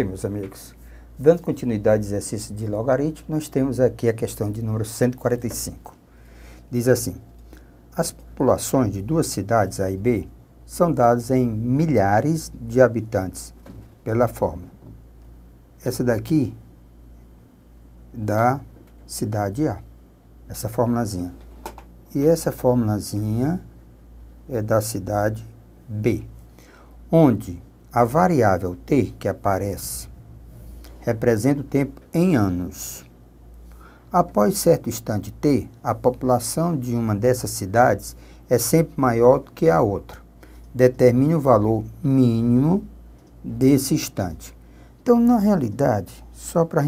Ok, meus amigos. Dando continuidade ao exercício de logaritmo, nós temos aqui a questão de número 145. Diz assim, as populações de duas cidades A e B são dadas em milhares de habitantes pela fórmula. Essa daqui da cidade A, essa formulazinha. E essa formulazinha é da cidade B, onde a variável t que aparece representa o tempo em anos. Após certo instante t, a população de uma dessas cidades é sempre maior do que a outra. Determine o valor mínimo desse instante. Então, na realidade, só para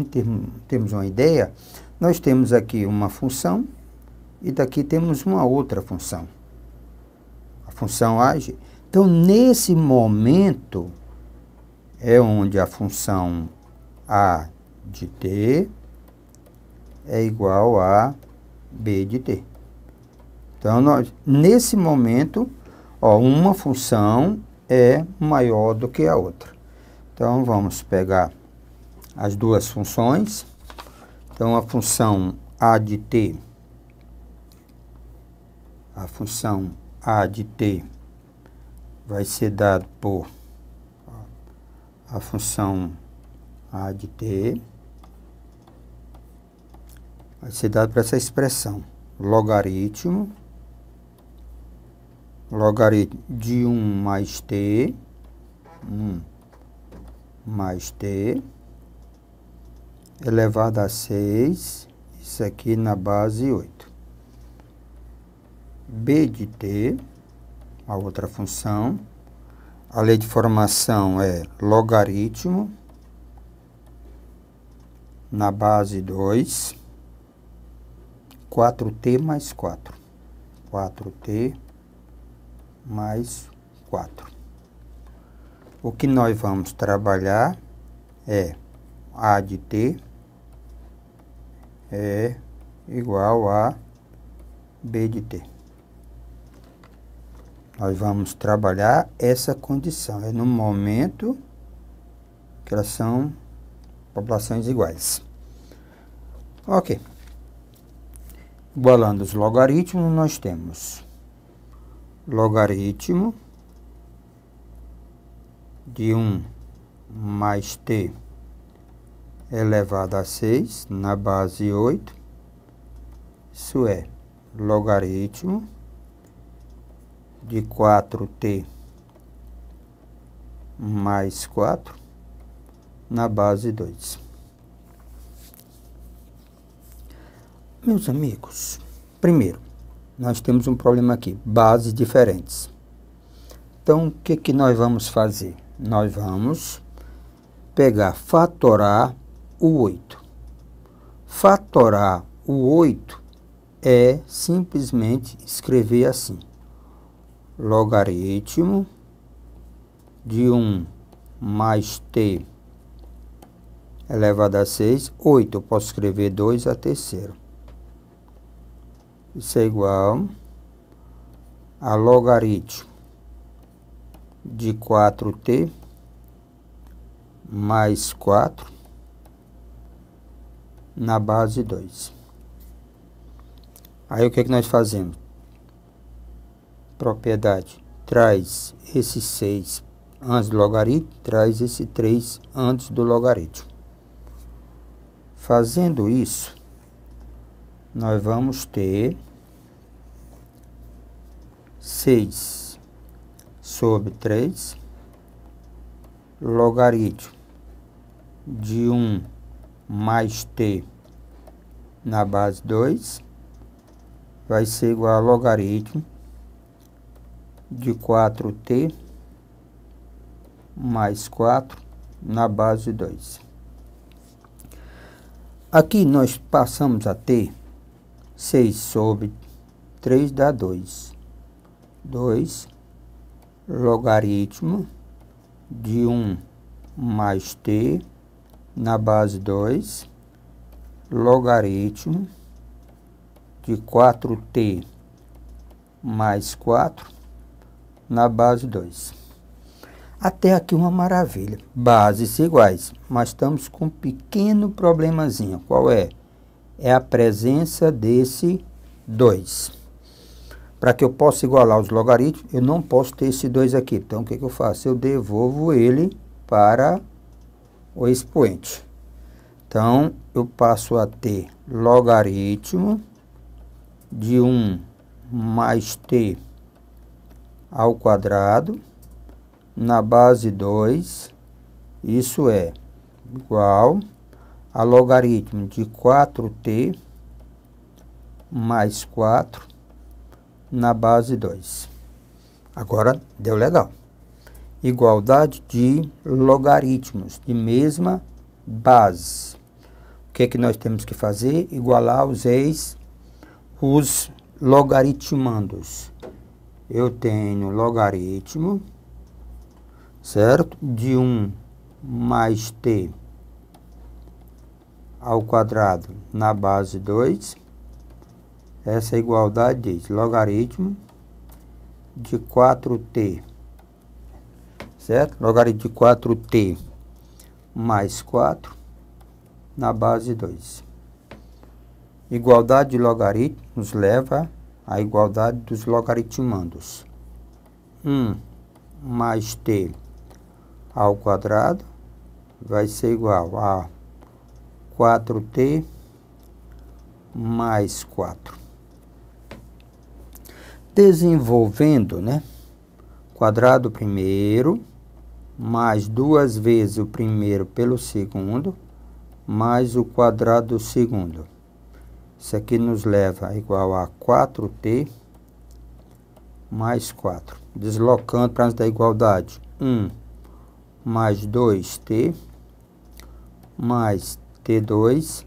termos uma ideia, nós temos aqui uma função e daqui temos uma outra função. A função age. Então, nesse momento, é onde a função a de t é igual a b de t. Então, nós, nesse momento, ó, uma função é maior do que a outra. Então, vamos pegar as duas funções. Então, a função a de t, a função a de t vai ser dada por a função a de t vai ser dado para essa expressão logaritmo logaritmo de 1 mais t 1 mais t elevado a 6 isso aqui na base 8 b de t a outra função a lei de formação é logaritmo na base 2, 4t mais 4. 4t mais 4. O que nós vamos trabalhar é a de t é igual a b de t. Nós vamos trabalhar essa condição. É no momento que elas são populações iguais. Ok. Igualando os logaritmos, nós temos logaritmo de 1 mais t elevado a 6 na base 8. Isso é logaritmo de 4T mais 4 na base 2. Meus amigos, primeiro, nós temos um problema aqui, bases diferentes. Então, o que, que nós vamos fazer? Nós vamos pegar, fatorar o 8. Fatorar o 8 é simplesmente escrever assim logaritmo de 1 mais t elevado a 6, 8. Eu posso escrever 2 a terceira. Isso é igual a logaritmo de 4t mais 4 na base 2. Aí o que, é que nós fazemos? propriedade traz esse 6 antes do logaritmo, traz esse 3 antes do logaritmo. Fazendo isso, nós vamos ter 6 sobre 3 logaritmo de 1 mais t na base 2 vai ser igual a logaritmo de 4T mais 4 na base 2. Aqui nós passamos a ter 6 sobre 3 dá 2. 2 logaritmo de 1 mais t na base 2 logaritmo de 4t mais 4 na base 2. Até aqui é uma maravilha. Bases iguais, mas estamos com um pequeno problemazinho. Qual é? É a presença desse 2. Para que eu possa igualar os logaritmos, eu não posso ter esse 2 aqui. Então, o que, que eu faço? Eu devolvo ele para o expoente. Então, eu passo a ter logaritmo de 1 mais t ao quadrado na base 2, isso é igual a logaritmo de 4t mais 4 na base 2. Agora deu legal. Igualdade de logaritmos de mesma base. O que é que nós temos que fazer? Igualar os ex, os logaritmandos eu tenho logaritmo, certo? De 1 mais t ao quadrado na base 2. Essa igualdade diz logaritmo de 4t, certo? Logaritmo de 4t mais 4 na base 2. Igualdade de logaritmo nos leva a a igualdade dos logaritmandos. 1 mais t ao quadrado vai ser igual a 4t mais 4. Desenvolvendo, né? Quadrado primeiro, mais duas vezes o primeiro pelo segundo, mais o quadrado do segundo. Isso aqui nos leva igual a 4t mais 4. Deslocando para da igualdade. 1 mais 2t mais t2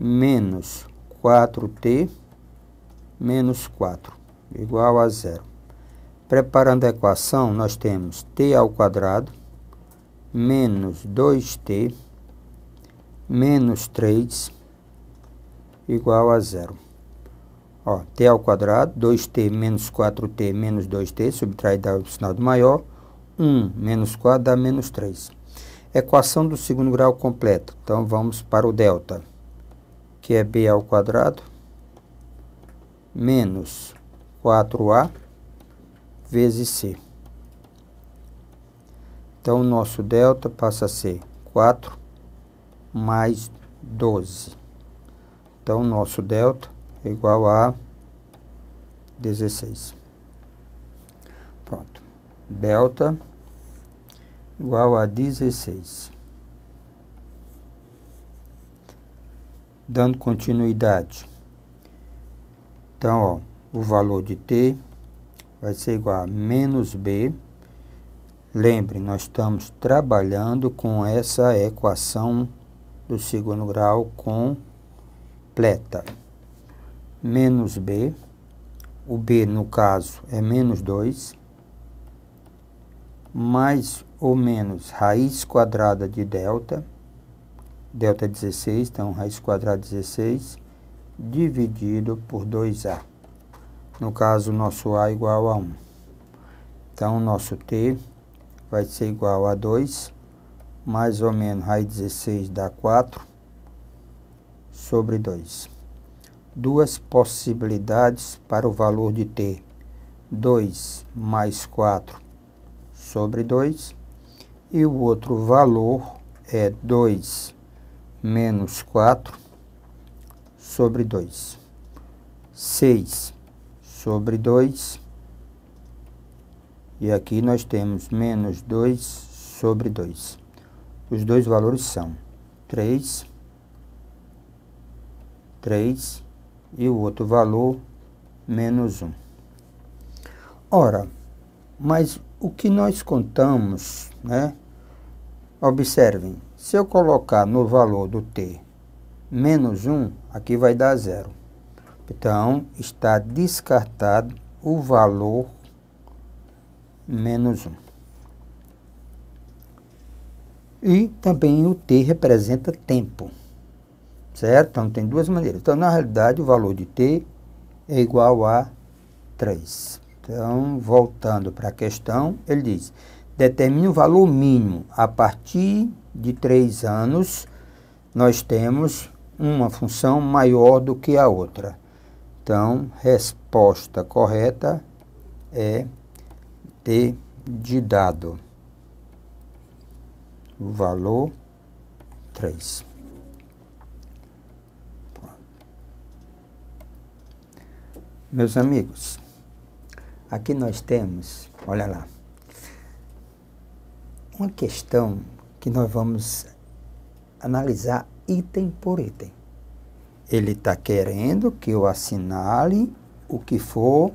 menos 4t menos 4 igual a zero. Preparando a equação, nós temos t ao quadrado menos 2t menos 3 igual a zero. Ó, t ao quadrado, 2t menos 4t menos 2t, subtrai dá o sinal do maior, 1 menos 4 dá menos 3. Equação do segundo grau completa. Então, vamos para o delta, que é b ao quadrado menos 4a vezes c. Então, o nosso delta passa a ser 4 mais 12. Então, nosso delta é igual a 16. Pronto. Delta igual a 16. Dando continuidade. Então, ó, o valor de T vai ser igual a menos B. Lembre, nós estamos trabalhando com essa equação do segundo grau com completa menos b, o b no caso é menos 2, mais ou menos raiz quadrada de delta, delta 16, então raiz quadrada 16, dividido por 2a. No caso, nosso a é igual a 1. Então, nosso t vai ser igual a 2, mais ou menos raiz 16 dá 4, sobre 2. Duas possibilidades para o valor de t. 2 mais 4 sobre 2. E o outro valor é 2 menos 4 sobre 2. 6 sobre 2. E aqui nós temos menos 2 sobre 2. Os dois valores são 3 3 e o outro valor menos 1. Ora, mas o que nós contamos, né? Observem, se eu colocar no valor do t menos 1, aqui vai dar zero. Então, está descartado o valor menos 1. E também o t representa tempo. Certo? Então tem duas maneiras. Então, na realidade, o valor de T é igual a 3. Então, voltando para a questão, ele diz: determine o valor mínimo. A partir de 3 anos, nós temos uma função maior do que a outra. Então, resposta correta é T de dado. Valor 3. Meus amigos, aqui nós temos, olha lá, uma questão que nós vamos analisar item por item. Ele está querendo que eu assinale o que for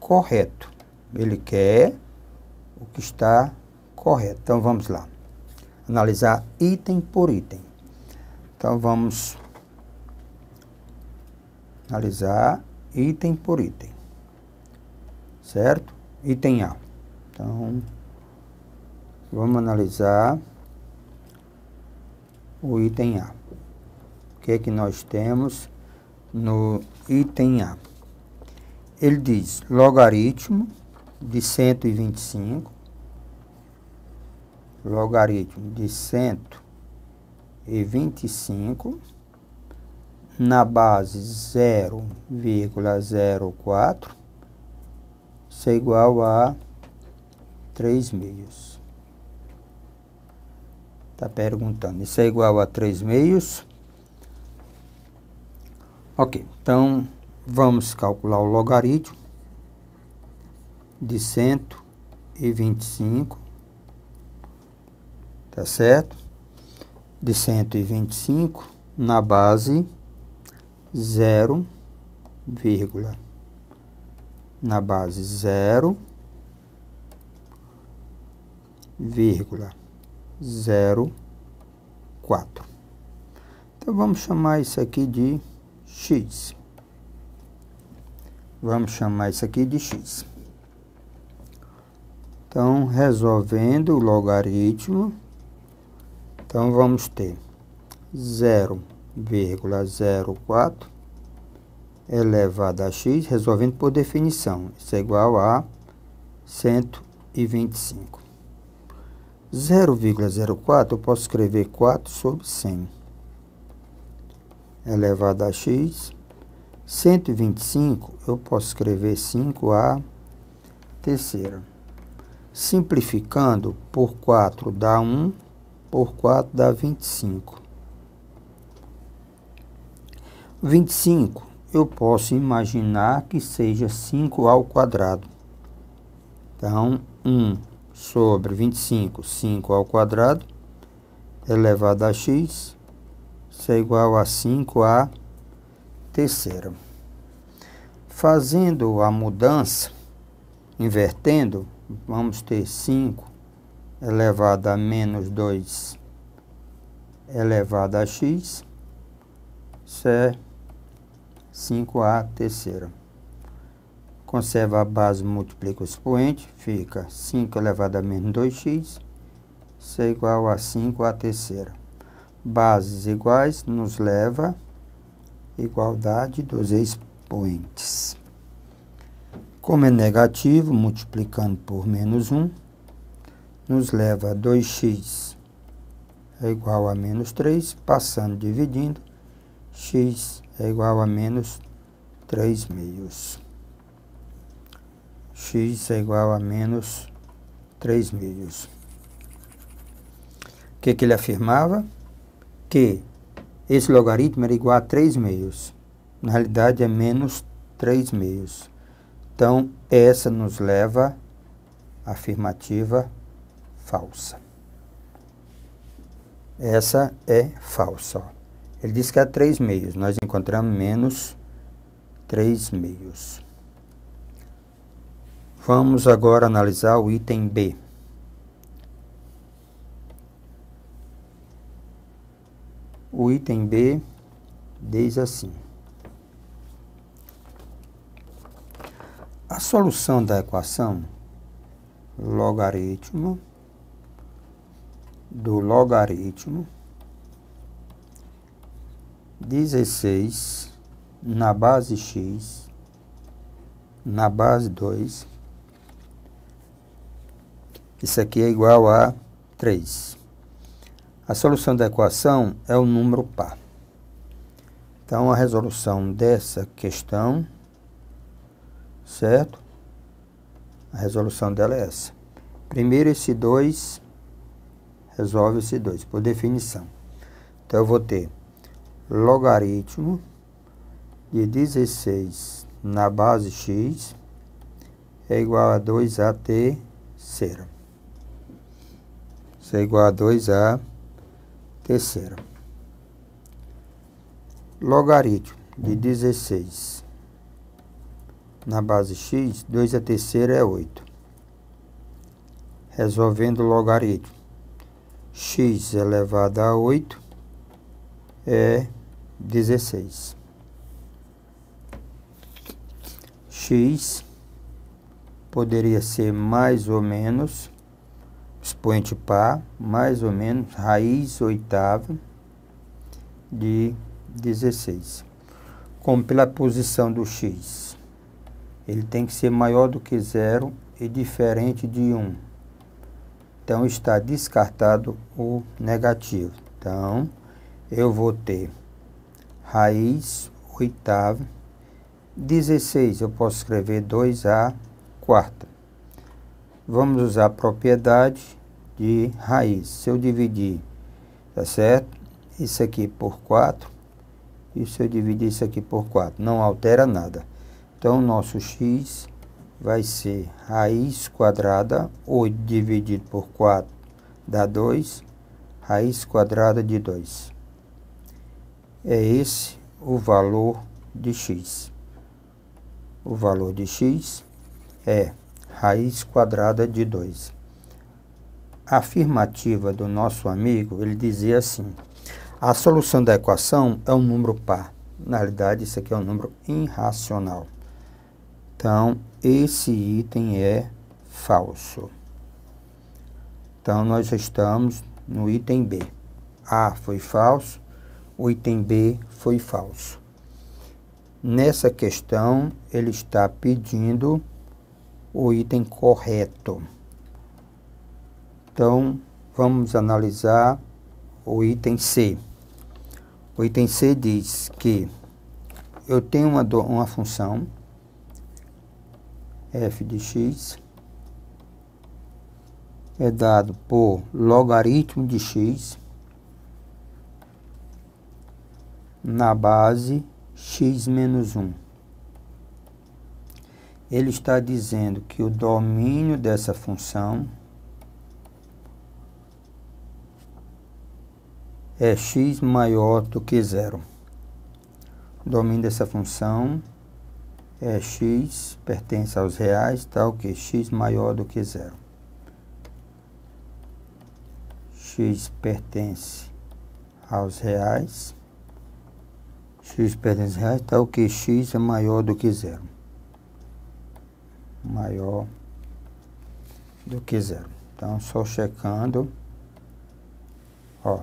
correto. Ele quer o que está correto. Então vamos lá. Analisar item por item. Então vamos analisar item por item. Certo? Item A. Então, vamos analisar o item A. O que é que nós temos no item A? Ele diz logaritmo de 125 logaritmo de 125 na base 0,04, isso é igual a 3 meios. Está perguntando, isso é igual a 3 meios? Ok, então vamos calcular o logaritmo de 125, tá certo? De 125 na base zero, vírgula, na base zero, vírgula, zero, quatro. Então, vamos chamar isso aqui de x. Vamos chamar isso aqui de x. Então, resolvendo o logaritmo, então vamos ter zero 0,04 elevado a x, resolvendo por definição. Isso é igual a 125. 0,04 eu posso escrever 4 sobre 100 elevado a x. 125 eu posso escrever 5 a terceira. Simplificando, por 4 dá 1, por 4 dá 25. 25. Eu posso imaginar que seja 5 ao quadrado. Então, 1 sobre 25, 5 ao quadrado, elevado a x, isso é igual a 5 à terceira. Fazendo a mudança, invertendo, vamos ter 5 elevado a menos 2 elevado a x, isso é 5A terceira. Conserva a base, multiplica o expoente, fica 5 elevado a menos 2x, isso é igual a 5 a terceira. Bases iguais nos leva à igualdade dos expoentes. Como é negativo, multiplicando por menos 1, nos leva a 2x é igual a menos 3, passando dividindo, x é igual a menos 3 meios. x é igual a menos 3 meios. O que, que ele afirmava? Que esse logaritmo era igual a 3 meios. Na realidade, é menos 3 meios. Então, essa nos leva à afirmativa falsa. Essa é falsa. Ó. Ele disse que há é três meios. Nós encontramos menos três meios. Vamos agora analisar o item B. O item B diz assim: A solução da equação logaritmo do logaritmo 16 na base x, na base 2 Isso aqui é igual a 3 A solução da equação é o número par. Então, a resolução dessa questão, certo? A resolução dela é essa. Primeiro, esse 2 resolve esse 2, por definição. Então, eu vou ter logaritmo de 16 na base x é igual a 2a terceira. Isso é igual a 2a terceira. Logaritmo de 16 na base x, 2 a terceira é 8. Resolvendo o logaritmo, x elevado a 8 é 16. x poderia ser mais ou menos expoente par, mais ou menos raiz oitava de 16. Como pela posição do x, ele tem que ser maior do que zero e diferente de 1. Então, está descartado o negativo. Então, eu vou ter raiz oitava. 16, eu posso escrever 2A quarta. Vamos usar a propriedade de raiz. Se eu dividir, tá certo? Isso aqui por 4, e se eu dividir isso aqui por 4, não altera nada. Então, nosso x vai ser raiz quadrada, 8 dividido por 4 dá 2, raiz quadrada de 2 é esse o valor de x. O valor de x é raiz quadrada de 2. A afirmativa do nosso amigo, ele dizia assim, a solução da equação é um número par. Na realidade, isso aqui é um número irracional. Então, esse item é falso. Então, nós estamos no item B. A foi falso, o item B foi falso. Nessa questão, ele está pedindo o item correto. Então, vamos analisar o item C. O item C diz que eu tenho uma, uma função f de x é dado por logaritmo de x na base x menos 1. Ele está dizendo que o domínio dessa função é x maior do que zero. O domínio dessa função é x pertence aos reais, tal que x maior do que zero. x pertence aos reais x pertence 200 reais, tal tá que x é maior do que zero. Maior do que zero. Então, só checando. Ó.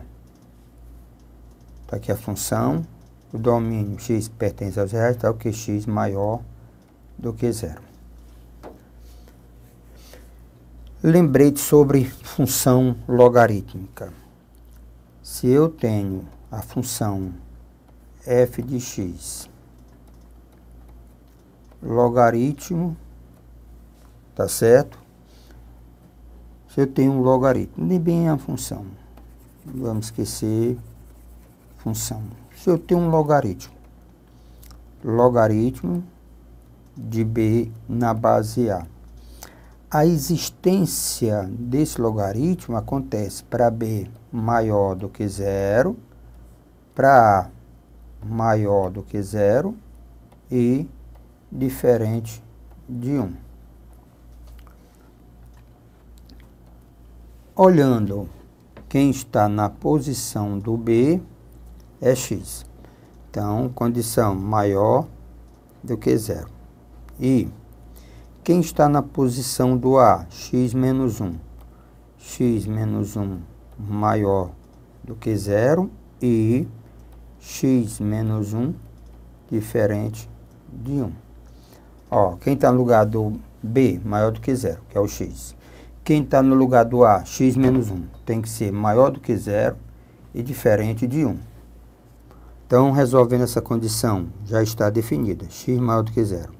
Tá aqui a função. O domínio x pertence aos reais, tal tá que x maior do que zero. Lembrete sobre função logarítmica. Se eu tenho a função f de x logaritmo, tá certo? Se eu tenho um logaritmo, nem bem a função, vamos esquecer função. Se eu tenho um logaritmo, logaritmo de b na base a. A existência desse logaritmo acontece para b maior do que zero, para a maior do que zero e diferente de 1. Um. Olhando quem está na posição do B é x. Então, condição maior do que zero. E quem está na posição do A, x menos 1. x menos 1 maior do que zero e x menos 1 diferente de 1. Ó, quem está no lugar do B maior do que zero, que é o x. Quem está no lugar do A, x menos 1, tem que ser maior do que zero e diferente de 1. Então, resolvendo essa condição, já está definida, x maior do que zero.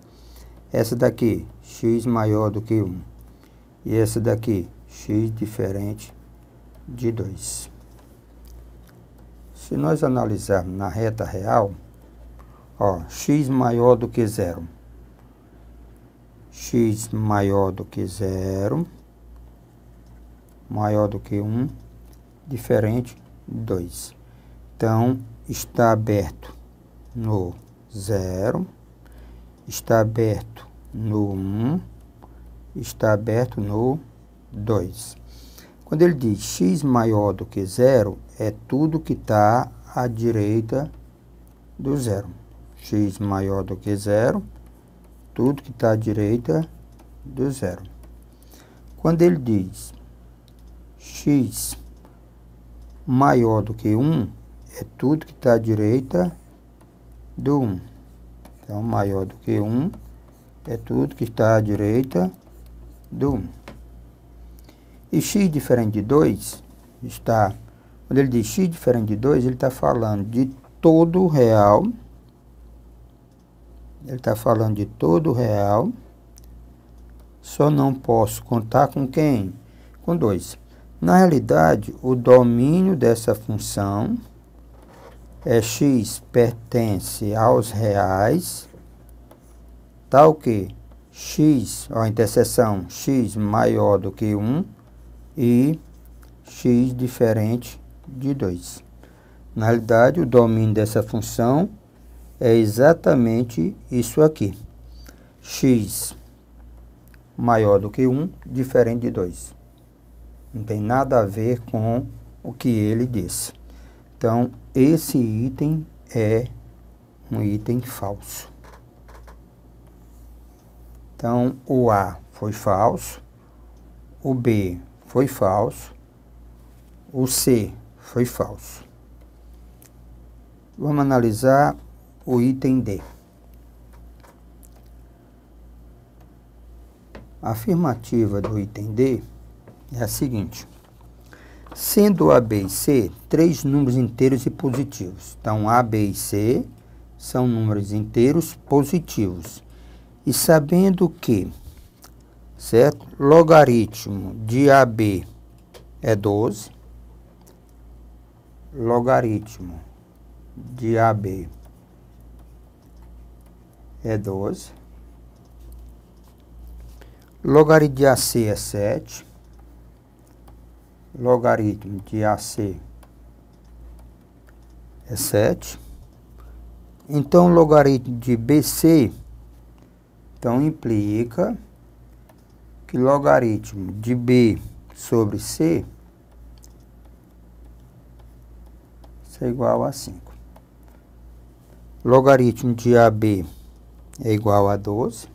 Essa daqui, x maior do que 1. E essa daqui, x diferente de 2. Se nós analisarmos na reta real, ó, x maior do que zero, x maior do que zero, maior do que 1, um, diferente 2. Então, está aberto no zero, está aberto no 1, um, está aberto no 2. Quando ele diz x maior do que zero, é tudo que está à direita do zero. x maior do que zero, tudo que está à direita do zero. Quando ele diz x maior do que 1, é tudo que está à direita do 1. Então, maior do que 1 é tudo que está à direita do 1. E x diferente de 2 está quando ele diz x diferente de 2, ele está falando de todo real. Ele está falando de todo real. Só não posso contar com quem? Com 2. Na realidade, o domínio dessa função é x pertence aos reais, tal que x, ó, a interseção x maior do que 1 e x diferente de 2. Na realidade, o domínio dessa função é exatamente isso aqui. x maior do que 1, diferente de 2. Não tem nada a ver com o que ele disse. Então, esse item é um item falso. Então, o A foi falso, o B foi falso, o C foi falso. Vamos analisar o item D. A afirmativa do item D é a seguinte. Sendo A, B e C três números inteiros e positivos. Então, A, B e C são números inteiros positivos. E sabendo que, certo? Logaritmo de AB é 12, logaritmo de AB é 12, logaritmo de AC é 7, logaritmo de AC é 7, então logaritmo de BC então implica que logaritmo de B sobre C Isso é igual a 5. Logaritmo de AB é igual a 12,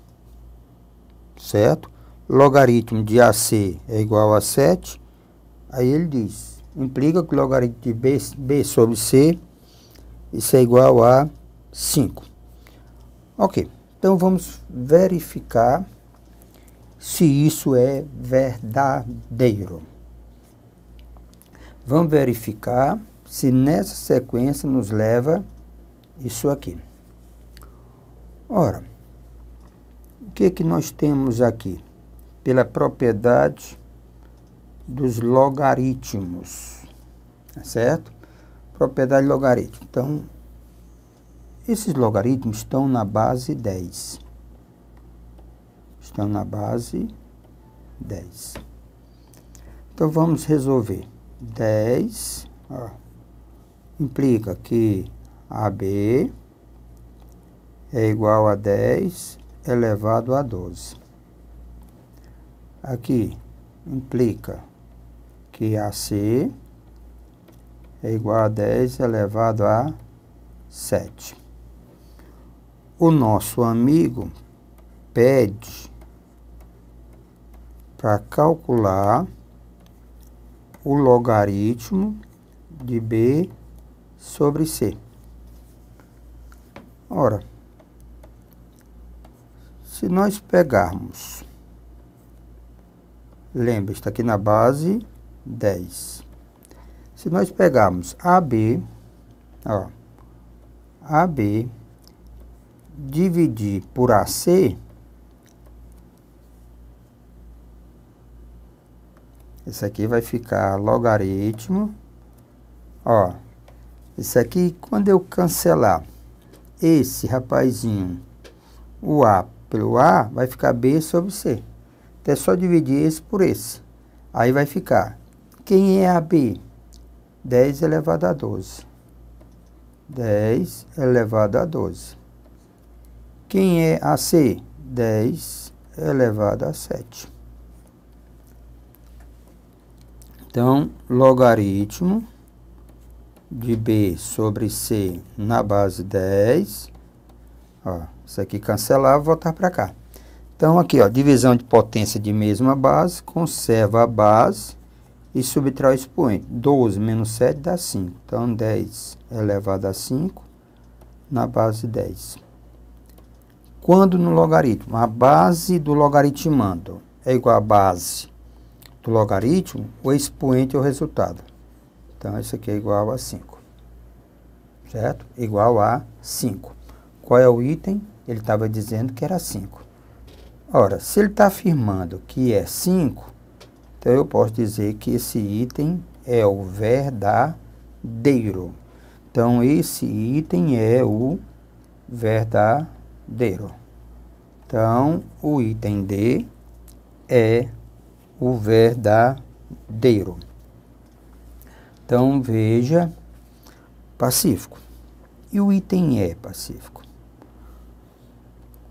certo? Logaritmo de AC é igual a 7. Aí ele diz, implica que logaritmo de B, B sobre C, isso é igual a 5. Ok, então vamos verificar se isso é verdadeiro. Vamos verificar se nessa sequência nos leva isso aqui. Ora, o que, que nós temos aqui? Pela propriedade dos logaritmos, tá certo? Propriedade logarítmica. Então, esses logaritmos estão na base 10. Estão na base 10. Então, vamos resolver. 10, ó, implica que AB é igual a 10 elevado a 12. Aqui implica que AC é igual a 10 elevado a 7. O nosso amigo pede para calcular o logaritmo de B sobre C. Ora, se nós pegarmos, lembra, está aqui na base 10. Se nós pegarmos AB, ó, AB dividir por AC, esse aqui vai ficar logaritmo, ó, isso aqui, quando eu cancelar esse rapazinho, o A pelo A, vai ficar B sobre C. Então é só dividir esse por esse. Aí vai ficar, quem é AB? 10 elevado a 12. 10 elevado a 12. Quem é AC? 10 elevado a 7. Então, logaritmo de B sobre C na base 10. Ó, isso aqui cancelar, voltar para cá. Então, aqui, ó, divisão de potência de mesma base, conserva a base e subtrai o expoente. 12 menos 7 dá 5. Então, 10 elevado a 5 na base 10. Quando no logaritmo? A base do logaritmando é igual à base do logaritmo, o expoente é o resultado. Então, isso aqui é igual a 5. Certo? Igual a 5. Qual é o item? Ele estava dizendo que era 5. Ora, se ele está afirmando que é 5, então eu posso dizer que esse item é o verdadeiro. Então, esse item é o verdadeiro. Então, o item D é o verdadeiro. Então veja, Pacífico. E o item E, Pacífico?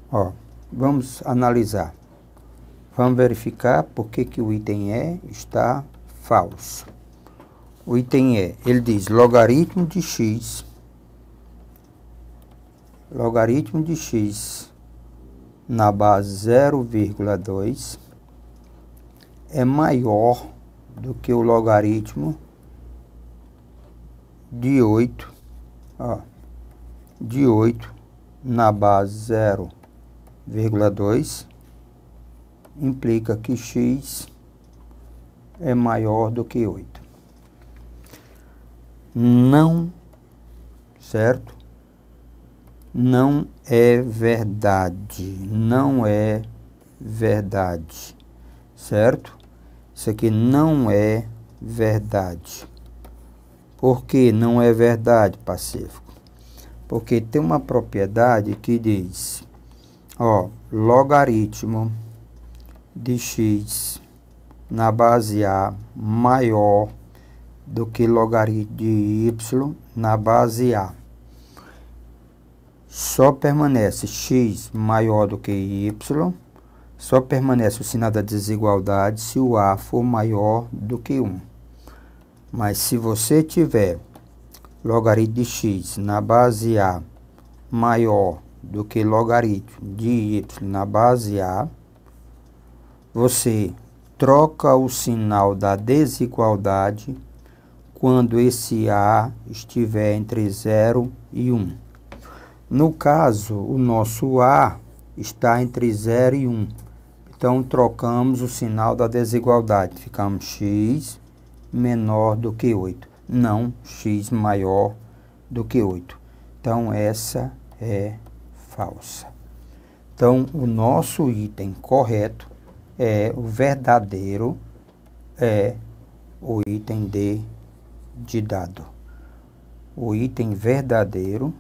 Ó, vamos analisar. Vamos verificar por que, que o item E está falso. O item E, ele diz logaritmo de x. Logaritmo de x na base 0,2 é maior do que o logaritmo de 8, ó, de 8 na base 0,2 implica que x é maior do que 8. Não, certo? Não é verdade, não é verdade, certo? Isso aqui não é verdade. Por que não é verdade, Pacífico? Porque tem uma propriedade que diz, ó, logaritmo de x na base A maior do que logaritmo de y na base A. Só permanece x maior do que y, só permanece o sinal da desigualdade se o A for maior do que 1. Mas se você tiver logaritmo de x na base A maior do que logaritmo de y na base A, você troca o sinal da desigualdade quando esse A estiver entre 0 e 1. Um. No caso, o nosso A está entre 0 e 1. Um. Então, trocamos o sinal da desigualdade. Ficamos x menor do que 8, não x maior do que 8. Então, essa é falsa. Então, o nosso item correto é o verdadeiro, é o item D de dado. O item verdadeiro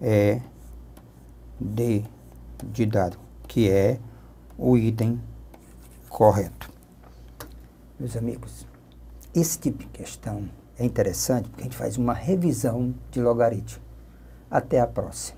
é D de dado, que é o item correto. Meus amigos, esse tipo de questão é interessante porque a gente faz uma revisão de logaritmo. Até a próxima.